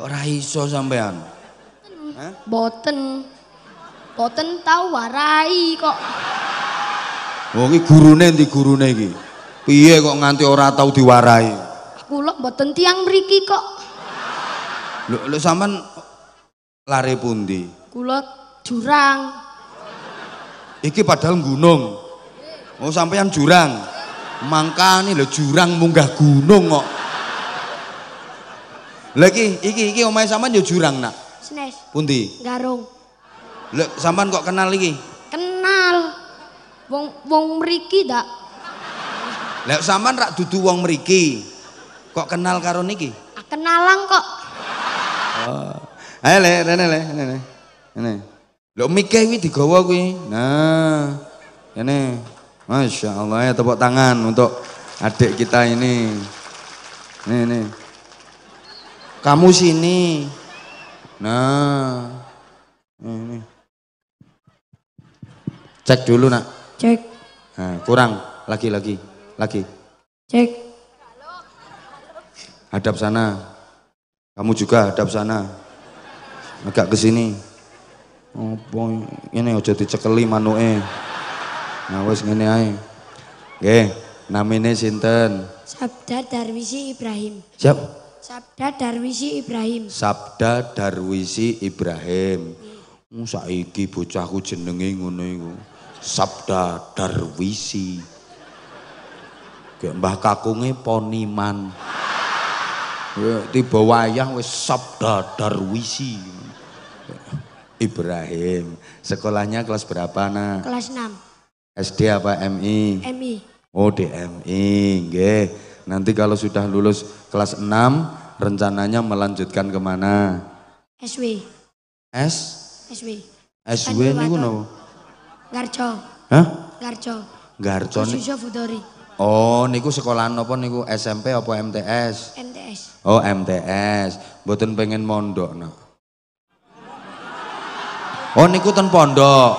Kok ra iso sampean? Boten. Boten tau warai kok. Oh iki gurune ndi gurune iki? Piye kok nganti ora tau diwarai? Kula boten tiang mriki kok. Lho, lho sampean lare pundi? Kula jurang. Iki padahal gunung. Oh sampean jurang. Mangkane lho jurang munggah gunung kok. Lagi iki iki omai Saman yo jurang nak. Snes. Pundi? Garung. Le, saman kok kenal iki? Kenal. Wong wong meriki dak. Lek saman rak dudu wong meriki, Kok kenal karo niki? Ah, Kenalang kok. Oh. Ayo le, rene le, rene. Rene. Lho mikeh kuwi digawa kuwi. Nah. Ini Masya Allah ya tepuk tangan untuk adik kita ini. Nih nih. Kamu sini. Nah. Ini. Cek dulu, Nak. Cek. Nah, kurang. Lagi, lagi. Lagi. Cek. Hadap sana. Kamu juga hadap sana. Agak ke sini. boy, ini aja dicekeli manuke. Nah wis ngene ae. Nggih, namine sinten? Sabda Darwisi Ibrahim. Siap. Sabda Darwisi Ibrahim. Sabda Darwisi Ibrahim. Hmm. Saiki bocahku jenenge ngono iku. Sabda Darwisi. Kayak mbah kakunge poniman. Tiba wayang wis sabda Darwisi. Ibrahim. Sekolahnya kelas berapa, Nak? Kelas 6. SD apa MI? MI. Oh, DMI, nggih. Nanti kalau sudah lulus kelas 6, rencananya melanjutkan kemana? SW. S? SW. SW ini gue nopo? Garjo. Hah? Garjo. Garjo nih. Budori. Oh, niku sekolah nopo niku SMP apa MTS? MTS. Oh, MTS. Boten pengen mondok no. Oh, niku ten pondok.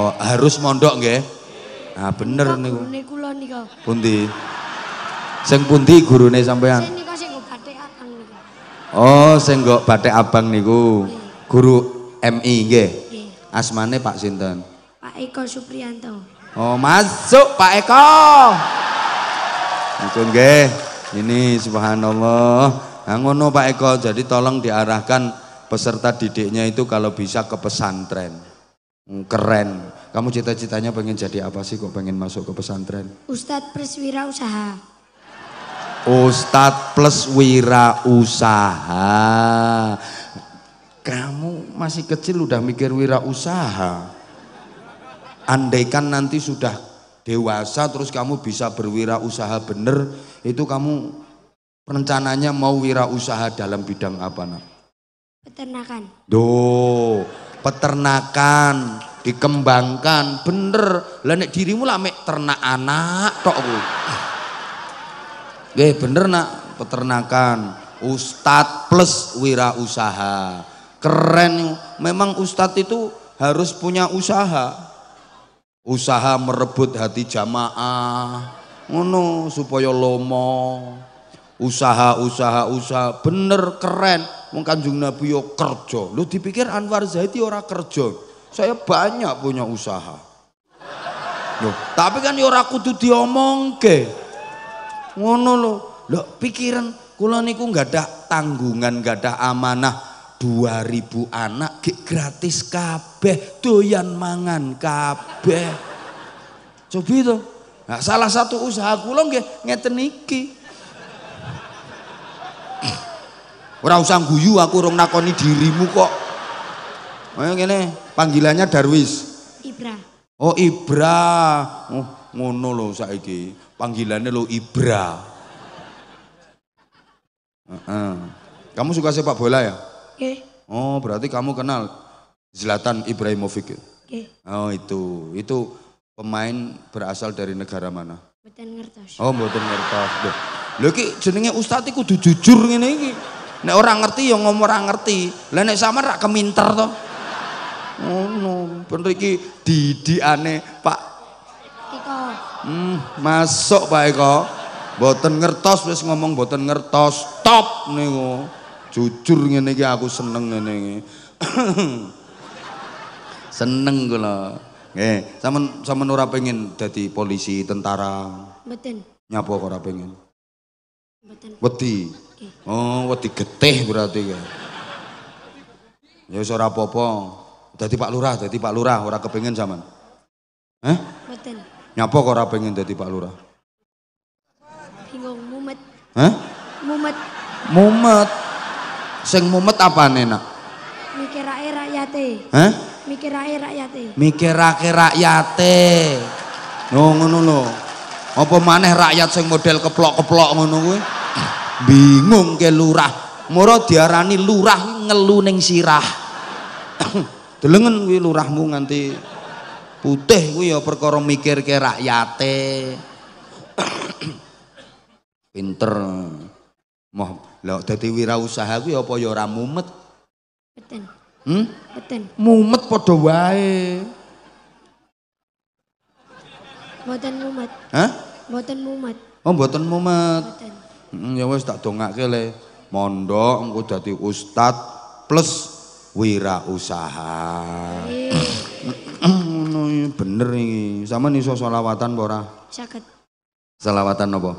Oh, harus mondok nggih? Nah, bener niku. Niku lho niku. Pundi? Sing pundi gurune sampean? Oh, abang nih Oh, sing abang niku. Guru MI nggih. Asmane Pak sinten? Pak Eko Suprianto. Oh, masuk Pak Eko. Masuk nggih. Ini subhanallah. Nah, ngono Pak Eko, jadi tolong diarahkan peserta didiknya itu kalau bisa ke pesantren. Hmm, keren. Kamu cita-citanya pengen jadi apa sih kok pengen masuk ke pesantren? Ustadz Preswira Usaha. Ustadz plus wira usaha. Kamu masih kecil udah mikir wira usaha. Andaikan nanti sudah dewasa terus kamu bisa berwira usaha bener, itu kamu rencananya mau wira usaha dalam bidang apa nak? Peternakan. Do, peternakan dikembangkan bener. Lenek dirimu lah mek ternak anak tok Nggih bener nak peternakan. Ustad plus wira usaha Keren. Memang ustad itu harus punya usaha. Usaha merebut hati jamaah. Ngono supaya lomo. Usaha-usaha usaha bener keren. Wong Kanjeng Nabi yo kerja. Lu dipikir Anwar Zaidi ora kerjo Saya banyak punya usaha. Loh, tapi kan yo ora kudu ke ngono lo lo pikiran kulo niku nggak ada tanggungan nggak ada amanah 2000 anak gak gratis kabeh doyan mangan kabeh coba itu nah, salah satu usaha kulo nggak ngeten iki Ora usah guyu aku rong nakoni dirimu kok. Kayak ngene, panggilannya Darwis. Ibra. Oh, Ibra. Oh, ngono lho saiki panggilannya lo Ibra. Uh -uh. Kamu suka sepak bola ya? Okay. Oh, berarti kamu kenal Zlatan Ibrahimovic. Ya? Okay. Oh, itu. Itu pemain berasal dari negara mana? Mboten ngertos. Oh, mboten ngertos. Lho iki jenenge ustaz iku kudu jujur ngene iki. Nek ora ngerti ya ngomong ora ngerti. Lah nek sama rak keminter to. Ngono, oh, no. bener iki aneh Pak hmm, masuk Pak Eko boten ngertos wis ngomong boten ngertos top niku jujur ngene iki aku seneng ngene iki seneng kula nggih sampean sampean ora pengin dadi polisi tentara mboten nyapa ora pengin mboten wedi oh wedi getih berarti ya ya wis ora apa-apa dadi Pak Lurah dadi Pak Lurah ora kepengin sampean Hah? Mboten. Nyapa kok ora pengen dadi Pak Lurah? Bingung mumet. Hah? Mumet. Mumet. Sing mumet apane nak? Mikirake rakyate. Hah? Mikirake rakyate. Mikirake rakyate. No ngono lho. Apa maneh rakyat sing model keplok-keplok ngono kuwi? Bingung ke lurah. Moro diarani lurah ngelu ning sirah. Delengen kuwi lurahmu nganti putih kuwi ya perkara mikir ke rakyate pinter moh lho dadi wirausaha kuwi apa ya ora mumet beten hmm beten mumet padha wae mboten mumet hah mboten mumet oh mboten mumet mboten hmm, ya wis tak dongake le mondok engko dadi ustad plus wirausaha eh iki bener ini sama nih selawatan Bora ora? Saged. Selawatan apa?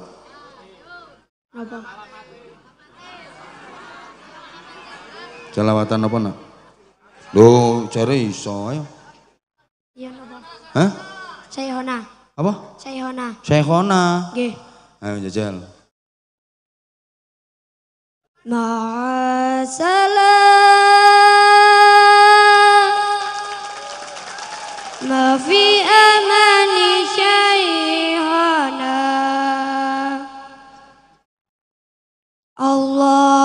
Selawatan apa nak? lo cari iso ayo. Iya napa? Hah? hona Apa? Sayhona. Sayhona. Nggih. Ayo jajal. Ma'asalam 好了。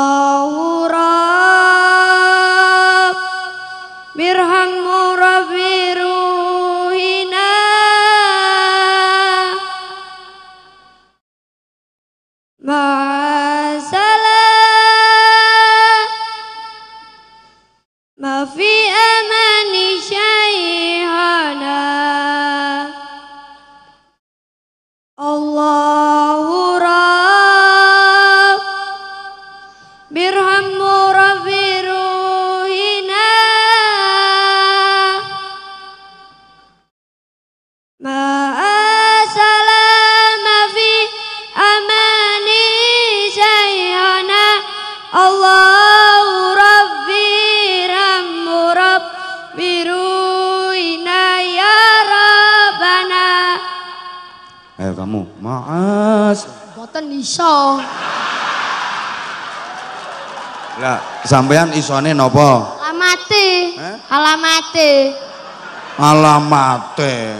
Lah, sampean isone nopo? Alamate. Eh? Alamate. Alamate.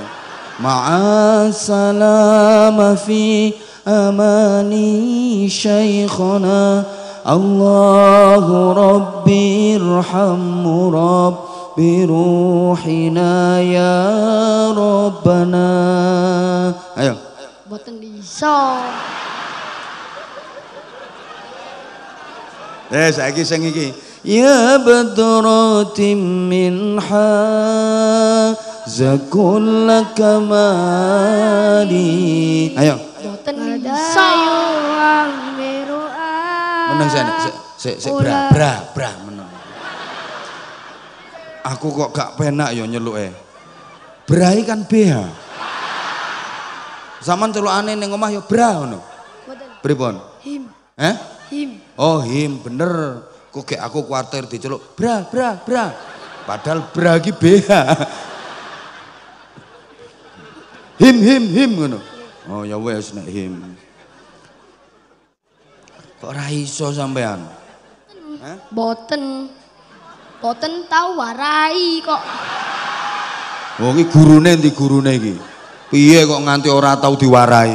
Ma'asalama fi amani syaikhana Allahu Rabbi irham Rabbi ruhina ya Rabbana Ayo Boten bisa Eh saiki sing iki. Ya badratim min hazakul mali. Ayo. Menang saya. mirua. Meneng sana. Sik sik bra bra bra meneng. Aku kok gak penak yo nyeluke. Brai kan BH. Zaman celukane ning omah yo bra ngono. Pripun? Him. Eh? Him. Oh him, bener. Kok kayak aku kuartir diceluk, bra, bra, bra. Padahal bra lagi BH. him, him, him ngono. Oh ya wes nek him. Kok raiso iso sampean? Boten. Boten tau warai kok. Oh ini gurune ndi gurune iki? Piye kok nganti ora tau diwarai?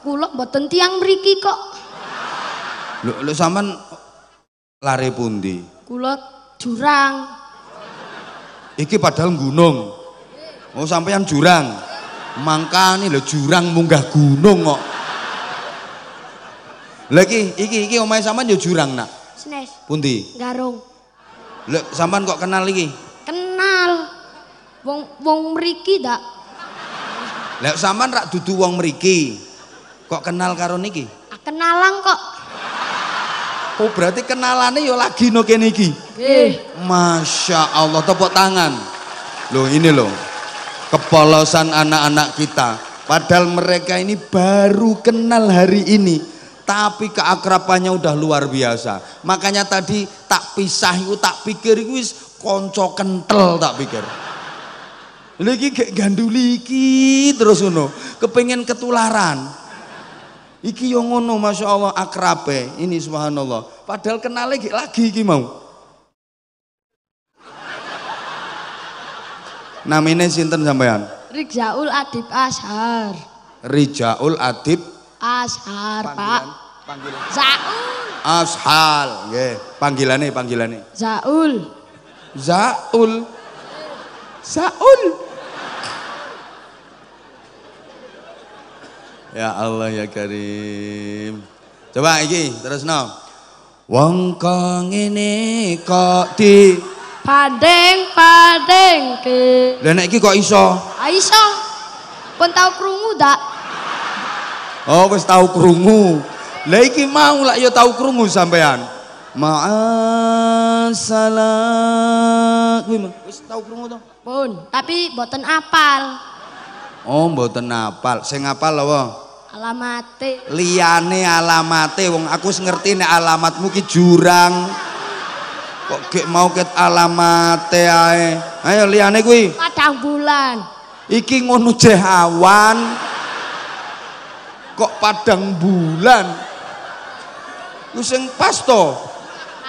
Kula boten tiang mriki kok. Lu, lu lari pundi? Kulo jurang. Iki padahal gunung. mau Oh yang jurang. nih lo jurang munggah gunung kok. Lagi iki iki omai saman yo jurang nak. Snes. Pundi? Garung. Lho saman kok kenal iki? Kenal. Wong wong meriki dak. Lah saman rak dudu wong meriki Kok kenal karo niki? Nah, kenalan kok. Oh berarti kenalannya yo lagi no kene iki. Masya Allah tepuk tangan. Loh ini loh kepolosan anak-anak kita. Padahal mereka ini baru kenal hari ini, tapi keakrapannya udah luar biasa. Makanya tadi tak pisah itu tak pikir itu konco kental tak pikir. Lagi ganduli iki terus uno, kepengen ketularan. Iki yo ngono Masya Allah akrabe ini subhanallah. Padahal kenal lagi lagi iki mau. Namine sinten sampean? Rijaul Adib Ashar. Rijaul Adib Ashar, Panggilan, Pak. Panggilan. Zaul. Ashal, nggih. Panggilane panggilane. Zaul. Zaul. Zaul. Ya Allah ya Karim. Coba iki terus no. Wong kong ini kok di padeng padeng ke. Lah nek iki kok iso? Ah iso. Pun tau krungu dak? Oh wis tau krungu. Lah iki mau lah yo ya tau krungu sampean. Ma'asalah kuwi wis tau krungu to? Pun, tapi boten apal. Oh, boten apal. Sing apal apa? Alamate. Liyane alamate wong aku ngerti nek alamatmu ki jurang. Kok gek mau ket alamate ae. Ayo liyane kuwi. Padang bulan. Iki ngono jeh awan. Kok padang bulan. Ku sing pas to.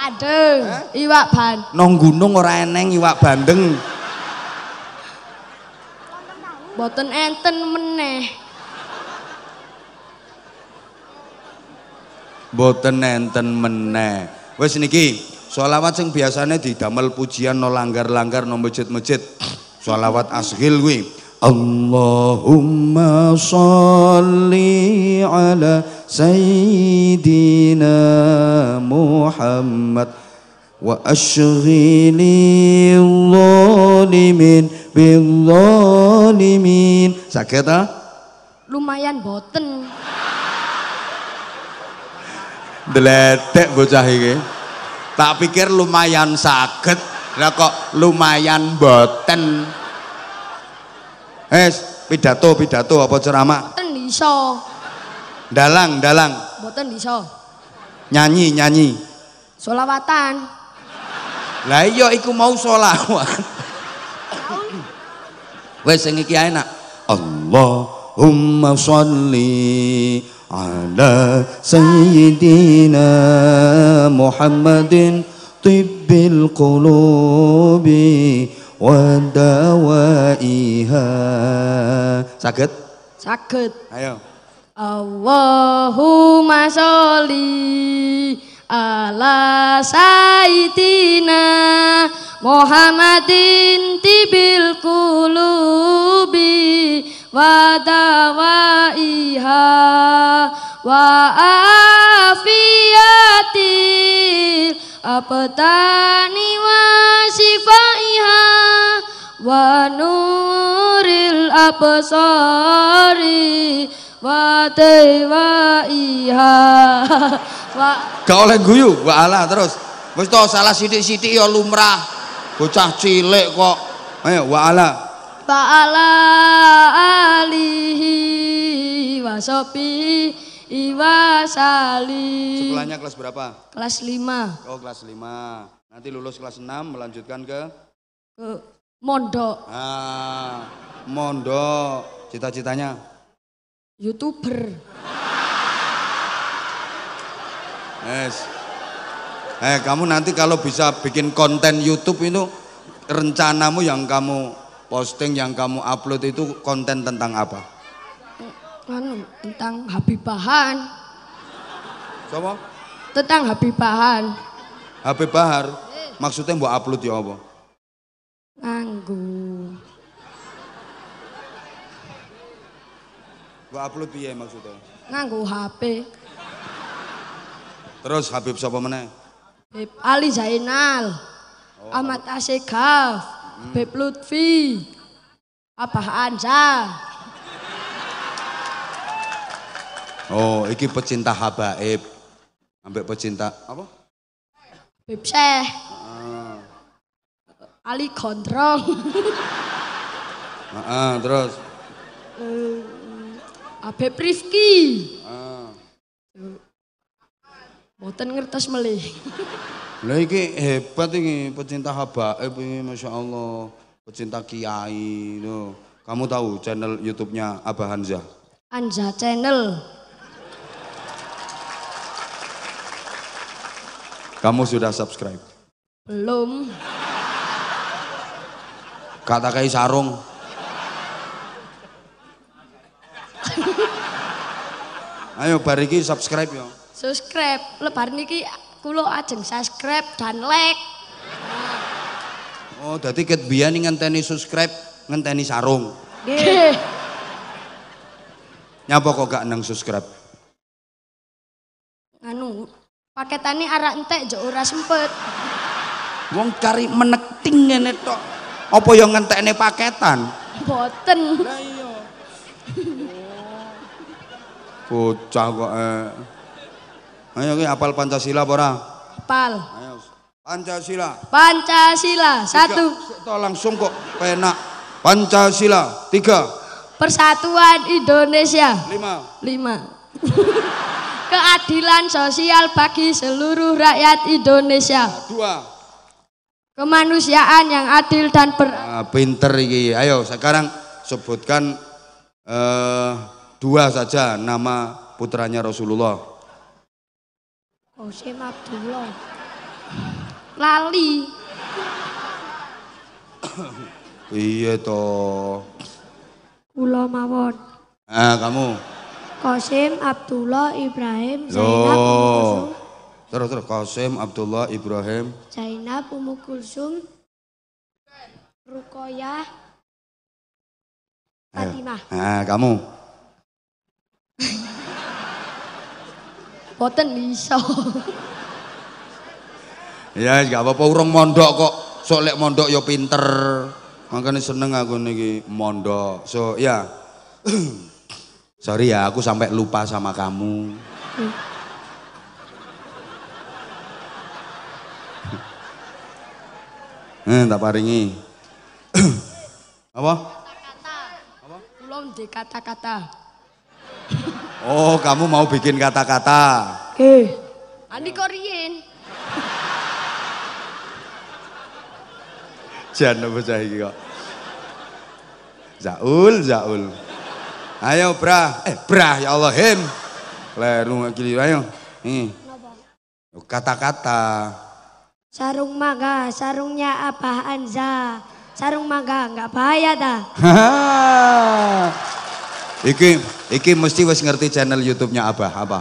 Adeng, eh? iwak ban. Nong gunung ora eneng iwak bandeng. Boten enten meneh. boten enten meneh wes niki sholawat sing biasanya didamel pujian no langgar-langgar no masjid-masjid sholawat ashil kuwi Allahumma sholli ala sayyidina Muhammad wa ashghili zalimin bil zalimin sakit lumayan boten Deletek bocah ini Tak pikir lumayan sakit, lah kok lumayan boten. es pidato pidato apa ceramah? Boten iso. Dalang, dalang. Boten iso. Nyanyi, nyanyi. Solawatan. Lah iya iku mau solawat. Wes sing iki enak. Allahumma sholli على سيدنا محمد طب القلوب ودوائها sakit sakit ayo Allahumma sholli ala sayyidina Muhammadin tibil qulubi ودوائها وآفيات الأبدان وشفائها ونور الأبصار wadaiwaiha wa gak oleh guyu walah terus wis salah sithik-sithik ya lumrah bocah cilik kok ayo walah wa sopi iwa sali Sekolahnya kelas berapa? Kelas 5. Oh, kelas 5. Nanti lulus kelas 6 melanjutkan ke ke mondok. Ah, mondok. Cita-citanya YouTuber. Yes. Eh, kamu nanti kalau bisa bikin konten YouTube itu rencanamu yang kamu posting yang kamu upload itu konten tentang apa? Kan, tentang Habibahan. Bahar. Siapa? Tentang Habibahan. Bahar. Bahar? Maksudnya mau upload ya apa? Nganggu. Buat upload ya maksudnya? Nganggu HP. Terus Habib siapa Habib Ali Zainal. Oh. Ahmad Asegaf. Beb Lutfi. Abah Anja. Oh, iki pecinta habaib. Ambek pecinta apa? Beb Syekh. Ah. Ali Gondrong. ah, ah, terus. Uh, Abeb Rifki. Heeh. Ah. Boten ngertos melih. Lha iki hebat ini pecinta habaib ini Masya Allah. Pecinta kiai lho. Kamu tahu channel YouTube-nya Abah Hanza? Anza Channel. Kamu sudah subscribe? Belum. Kata kayak sarung. Ayo bariki subscribe ya. Subscribe. lebar niki kulo ajeng subscribe dan like. Oh, jadi ket biyen ngenteni subscribe, ngenteni sarung. Nggih. Nyapa kok gak nang subscribe? Anu, paketane arah entek jek ora sempet. Wong cari menekting ngene tok. Apa yang ngentekne paketan? Boten. Lah iya. Bocah kok eh. Ayo ki apal Pancasila ora? Apal. Ayo. Pancasila. Pancasila. Satu. Tiga. langsung kok penak. Pancasila. Tiga. Persatuan Indonesia. Lima. Lima. Keadilan sosial bagi seluruh rakyat Indonesia. Dua kemanusiaan yang adil dan ber ah, pinter iki ayo sekarang sebutkan eh, dua saja nama putranya Rasulullah Hosim oh, Abdullah. Lali. iya toh. Kula mawon. Eh kamu. Kosim Abdullah Ibrahim Zainab Terus terus Qasim Abdullah Ibrahim Zainab Ummu Kulsum Rukoyah Fatimah. Eh kamu. Boten iso. ya gak apa-apa urung mondok kok. Sok lek mondok ya pinter. Makanya seneng aku niki mondok. So ya. Sorry ya, aku sampai lupa sama kamu. Eh, tak paringi. apa? Kata-kata. Apa? Belum di kata-kata. Oh, kamu mau bikin kata-kata. Eh. Andi Korean. Jangan apa cah iki kok. Zaul, Zaul. Ayo, Brah. Eh, Brah ya Allah, him. Leru ngakili ayo. Nih. Kata-kata. Sarung maga, sarungnya apa Anza? Sarung maga, nggak bahaya dah. Iki iki mesti wes ngerti channel YouTube-nya Abah apa?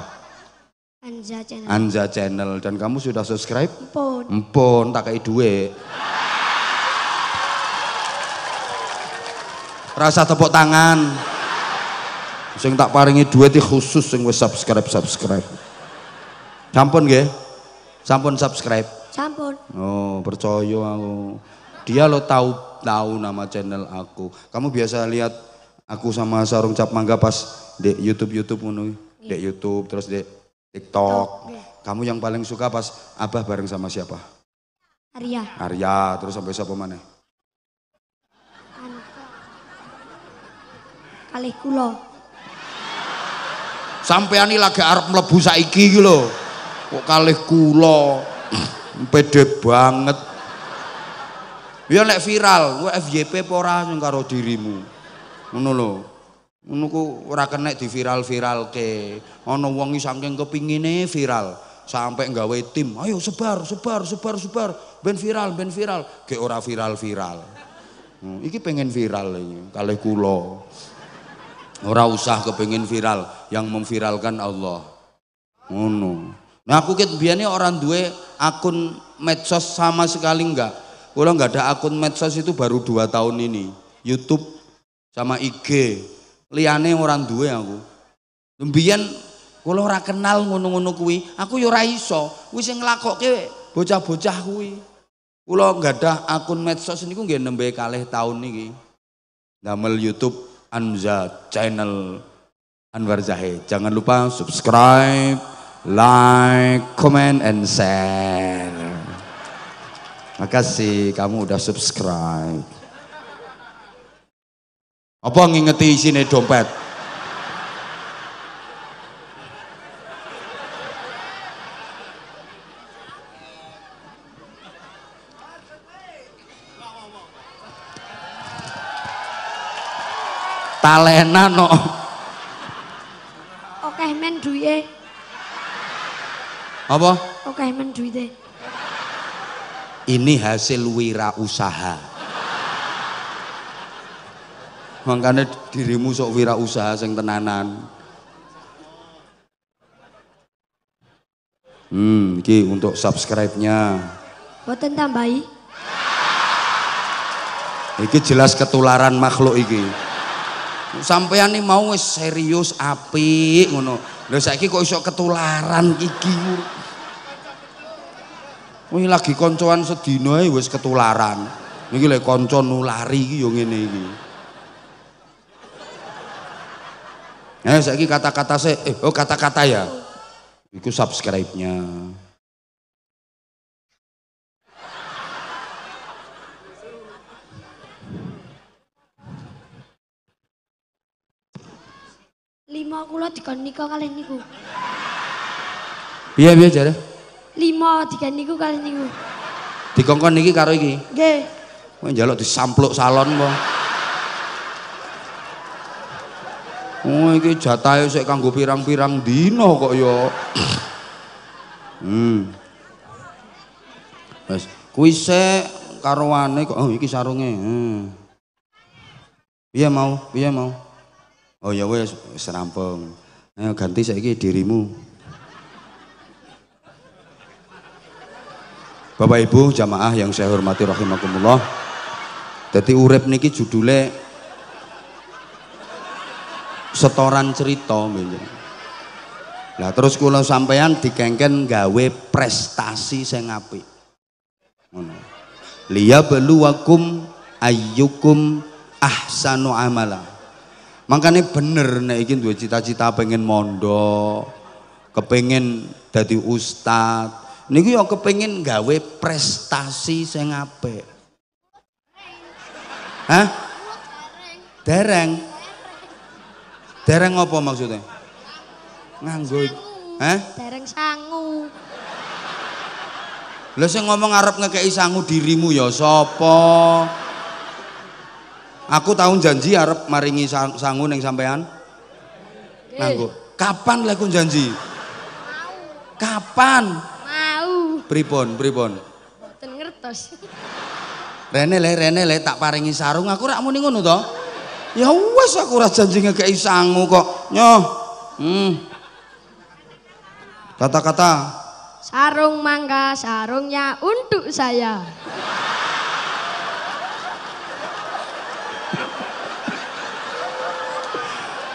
Anja Channel. Anja Channel dan kamu sudah subscribe? Empon. Empon tak kayak dua. Rasa tepuk tangan. Sing tak paringi ti khusus sing wes subscribe-subscribe. Sampun gak? Sampun subscribe. Sampun. Oh, percaya aku. Dia lo tahu tahu nama channel aku. Kamu biasa lihat Aku sama sarung cap mangga pas di YouTube-YouTube ngono, di iya. YouTube terus di TikTok. Iya. Kamu yang paling suka pas Abah bareng sama siapa? Arya. Arya, terus sampai siapa mana? Kalih kulo Sampean iki lagi arep mlebu saiki iki lho. Kok kalih kula. Pede banget. Biar ya nek viral, kowe FYP apa ora karo dirimu? ngono lho ngono ku ora kena diviral viral ke wong iki saking kepingine viral sampai nggawe tim ayo sebar sebar sebar sebar ben viral ben viral ke ora viral-viral hmm, iki pengen viral ini kali kulo ora usah kepingin viral yang memviralkan Allah ngono nah aku ket biyen orang duwe akun medsos sama sekali enggak kalau enggak ada akun medsos itu baru dua tahun ini YouTube sama IG. Liane orang yang aku. kemudian kalau orang kenal ngono-ngono kuwi, aku yuraiso ora iso. Kuwi sing ke bocah-bocah kuwi. nggak nggadah akun medsos ini niku nggih nembe kalih tahun ini Damel YouTube Anza channel Anwar Zahid. Jangan lupa subscribe, like, comment and share. Makasih kamu udah subscribe. Apa ngingeti isine dompet? Talena no. Oke men duye Apa? Oke men duye Ini hasil wira usaha. Makanya dirimu sok wira usaha sing tenanan. Hmm, iki untuk subscribe-nya. Boten tambahi. Iki jelas ketularan makhluk iki. Sampean ini mau serius apik ngono. Lho saiki kok iso ketularan iki. Wih lagi koncoan sedina e wis ketularan. Iki lek konco nulari iki yo ngene iki. Eh lagi kata-kata saya, eh, oh kata-kata ya. Itu subscribe-nya. Lima kula dikon nika kalian niku. Iya iya jare. Lima dikon niku kalian niku. Dikongkon niki karo iki. Nggih. Kowe njaluk disampluk salon boh. Oh iki jatahe sik kanggo pirang-pirang dino kok ya. hmm. Wes kuwi sik kok oh iki sarunge. Hmm. Iya mau? iya mau? Oh ya wes wis rampung. Ayo ganti saiki dirimu. Bapak Ibu jamaah yang saya hormati rahimakumullah. Dadi urip niki judule setoran cerita Lah terus kula sampean dikengken gawe prestasi sing apik. Ngono. Liyabluwakum ayyukum ahsanu amala. Makanya bener nek iki duwe cita-cita pengen mondok, kepengen dadi ustad. Niku ya kepengen gawe prestasi sing apik. Hah? Dereng. Dereng apa maksudnya? Nganggo Hah? Dereng sangu. Lha sing ngomong arep ngekeki sangu dirimu ya sapa? Aku tahu janji arep maringi sangu yang sampean. Nganggo. Kapan lek janji? Mau. Kapan? Mau. Pripun, pripun? Mboten ngertos. Rene le, rene le tak paringi sarung aku rak muni ngono to? ya wes aku ora janji ngekeki sangu kok nyoh hmm kata-kata sarung mangga sarungnya untuk saya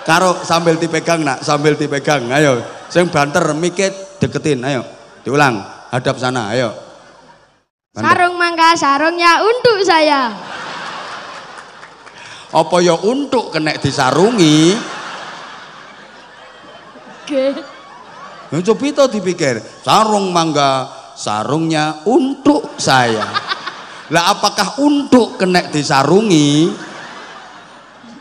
karo sambil dipegang nak sambil dipegang ayo sing banter mikir deketin ayo diulang hadap sana ayo banter. sarung mangga sarungnya untuk saya apa ya untuk kena disarungi oke okay. coba itu dipikir sarung mangga sarungnya untuk saya lah apakah untuk kena disarungi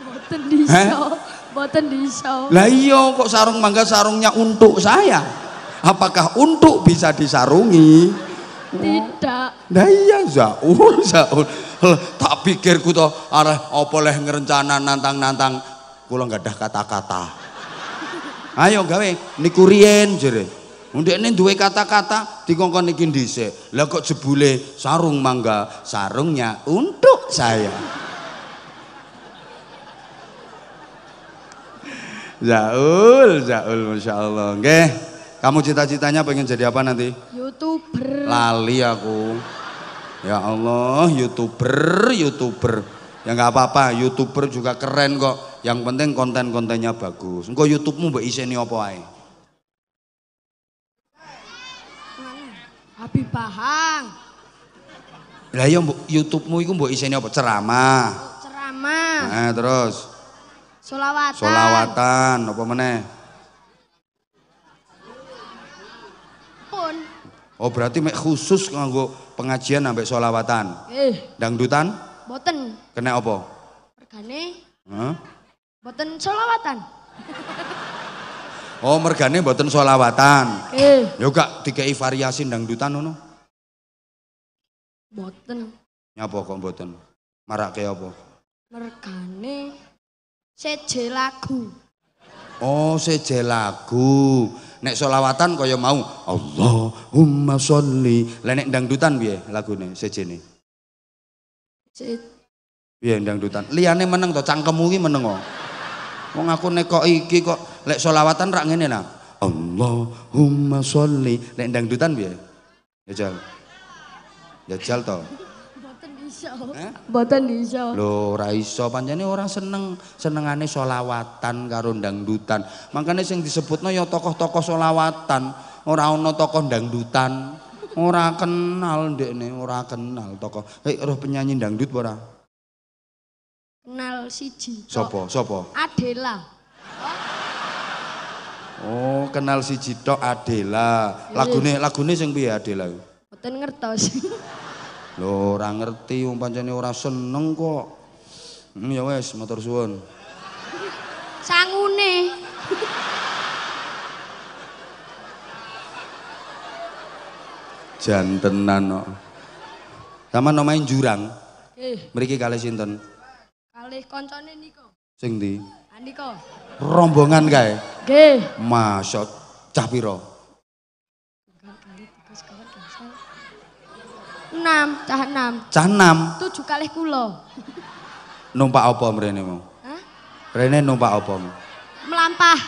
boten disau boten disau lah iya kok sarung mangga sarungnya untuk saya apakah untuk bisa disarungi tidak nah iya zaul zaul tak pikir to arah apa leh ngerencana nantang-nantang kula gadah kata-kata. Ayo gawe niku riyen jere. ini dua kata-kata dikongkon niki dice, Lah kok jebule sarung mangga, sarungnya untuk saya. Zaul, Zaul Masya Allah. Nggih. Kamu cita-citanya pengen jadi apa nanti? Youtuber. Lali aku. Ya Allah, youtuber, youtuber. Ya nggak apa-apa, youtuber juga keren kok. Yang penting konten-kontennya bagus. YouTube-mu mbok iseni apa ae? Habib Bahang. Lah ya YouTube-mu iku mbok iseni apa? Ceramah. Ceramah. Nah, terus. Solawatan. Solawatan, apa meneh? Oh berarti mek khusus nganggo pengajian sampai sholawatan, Eh. Dangdutan? Boten. Kena apa? Mergane. Huh? Boten sholawatan. oh mergane boten sholawatan. Eh. Yo gak dikei variasi dangdutan ngono. Boten. Nyapa kok boten? Marake apa? Mergane seje lagu. Oh seje lagu nek solawatan kaya mau Allahumma sholli lah nek dangdutan piye lagune sejene piye dangdutan liyane meneng to cangkemmu ki meneng kok wong aku nek kok iki kok lek solawatan rak ngene lah Allahumma sholli nek dangdutan piye jajal jajal to iso. Mboten iso. Lho, ora iso pancene ora seneng, senengane solawatan karo dangdutan. Mangkane sing disebutno ya tokoh-tokoh solawatan, ora ana tokoh dangdutan. Ora kenal ndekne, ora kenal tokoh. Hei, roh penyanyi dangdut ora? Kenal siji. Sopo? Sopo? Adela. Oh, kenal siji tok Adela. Iya. Lagune lagune sing piye Adela? Mboten ngertos. Lho ora ngerti wong pancene ora seneng kok. Hmm, ya wis matur suwun. Sangune. Jantenan kok. Sama nomain jurang. Eh. Mriki kali sinten? Kalih koncone niko. Sing ndi? Andika. Rombongan kae. Nggih. Masya cah piro? enam, cah enam. Cah enam. Tujuh kali kulo. Numpak apa mrene mau? Hah? Rene numpak apa? Melampah.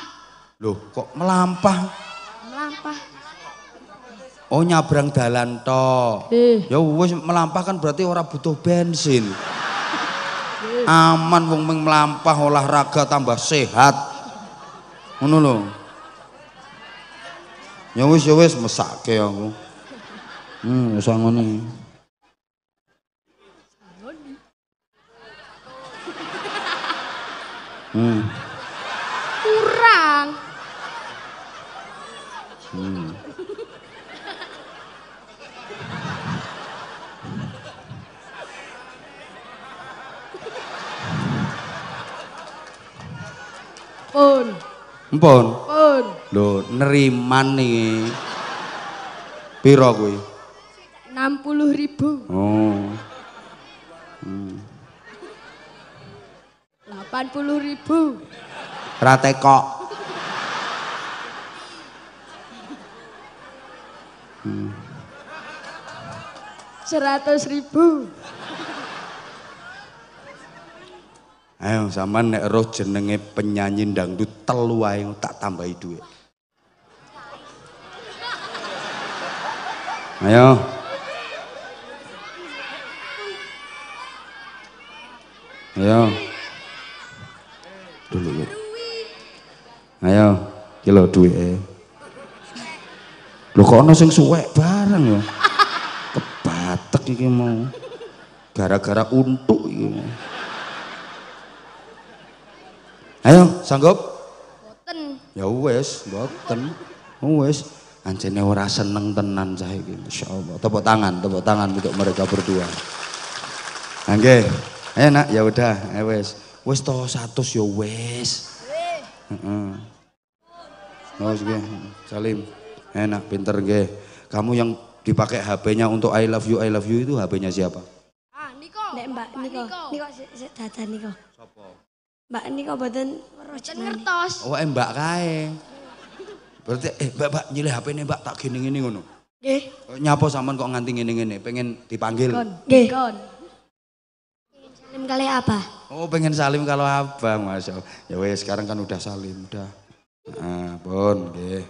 Loh, kok melampah? Melampah. Oh nyabrang dalan toh. Eh. Ya wis melampah kan berarti ora butuh bensin. Eh. Aman wong ming melampah olahraga tambah sehat. Ngono lho. Ya wis ya wis mesake aku. Hmm, usah ngono. Hmm. Kurang. Hmm. Pun. Mpun. Pun. Lho, neriman nih. Piro kuwi? 60.000. Oh. Hmm. 80 ribu. rate Ratekok. Hmm. 100 ribu. Ayo sama nek roh jenenge penyanyi dangdut telu ae tak tambahi duit Ayo. Ayo. yeah. duweke. Lho kok ana sing suwek bareng ya. Kebatek iki mau. Gara-gara untuk iki. Ayo, sanggup? Boten. Ya wis, boten. Oh, wis, anjene ora seneng tenan cah iki masyaallah. Tepuk tangan, tepuk tangan untuk mereka berdua. Angge, enak ya udah, wis. Wis to 100 ya wis. Heeh. Wes nggih, Salim. Enak pinter gue. Kamu yang dipakai HP-nya untuk I love you I love you itu HP-nya siapa? Ah, Niko. Nek Mbak Niko. Niko dada Niko. Sopo? Mbak Niko badan rojen ngertos. Oh, eh, Mbak kae. Berarti eh Mbak Mbak nyilih hp nya Mbak tak gini gini ngono. Nggih. Nyapa saman kok nganti gini-gini, pengen dipanggil. Nggih. Pengen salim kali apa? Oh, pengen salim kalau apa Mas. Ya weh, sekarang kan udah salim, udah ah pun nggih.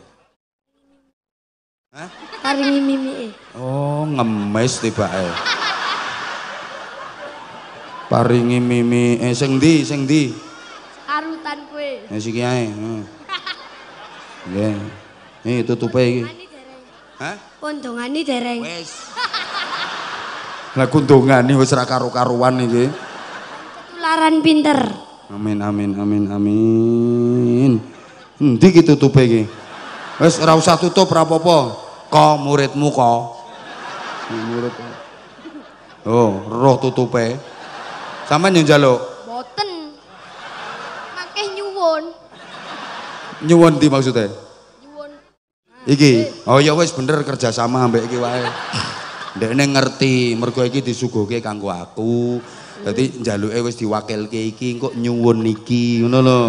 Hah? Paringi mimike. Oh, ngemis tibake. Paringi mimi eh sendi ndi sing ndi? Karutan kowe. Eh siki ae. Nggih. Iki eh, tutupe iki. Hah? Kondongani dereng. Wis. Lah kondongani wis ra karo-karuan iki. tularan pinter. Amin amin amin amin. Endi iki tutupe iki? Wis ora usah tutup ora apa-apa. Ka muridmu ka. Murid. Oh, roh tutupe. Sampeyan yang njaluk? Mboten. nyuwon. nyuwun. Nyuwun di maksudnya? Nyuwun. Iki. Oh ya wis bener kerjasama ambek iki wae. Ndekne ngerti mergo iki disuguhke kanggo aku. Dadi njaluke wis diwakilke iki engko nyuwun iki ngono lho.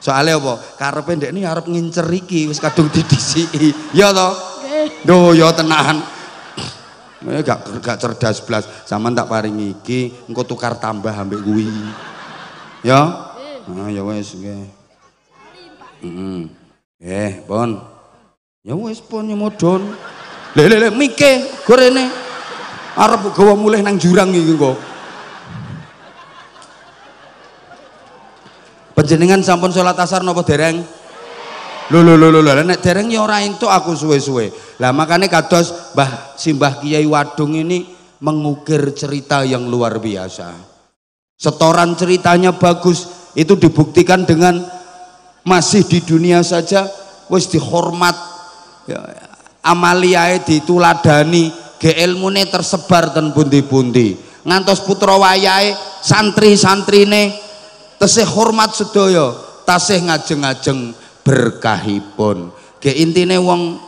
Soale apa? Karepe pendek ini harap ngincer iki wis kadung DCI iya Ya toh do yo tenahan tenan. Eh, gak gak cerdas blas. sama tak paringi iki, engko tukar tambah ambek gue Ya? Nah, ya wes nggih. pon. Ya wes pon nyemodon. Ya lha lha mikir gorene. arab gawa mulai nang jurang iki gue Penjenengan sampun sholat asar nopo dereng? Lho lho lho lho nek dereng ya ora entuk aku suwe-suwe. Lah makane kados Mbah Simbah Kiai Wadung ini mengukir cerita yang luar biasa. Setoran ceritanya bagus, itu dibuktikan dengan masih di dunia saja wis dihormat. Ya, amaliae dituladani, ge ilmune tersebar ten pundi-pundi. Ngantos putra wayahe santri-santrine tesih hormat sedaya tasih ngajeng-ajeng berkahipun Ke intine wong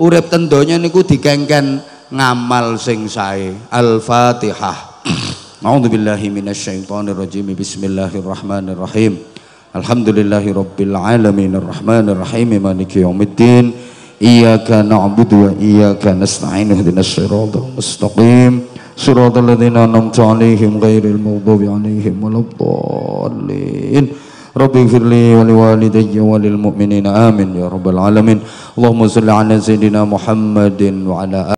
urip tendonya niku dikengken ngamal sing sae al-fatihah A'udzubillahi minasyaitonirrajim bismillahirrahmanirrahim Alhamdulillahirabbil alamin arrahmanirrahim maliki yaumiddin iyyaka na'budu wa iyyaka nasta'in ihdinas siratal mustaqim صراط الذين أنعمت عليهم غير المغضوب عليهم ولا الضالين رب اغفر لي ولوالدي وللمؤمنين آمين يا رب العالمين اللهم صل على سيدنا محمد وعلى آله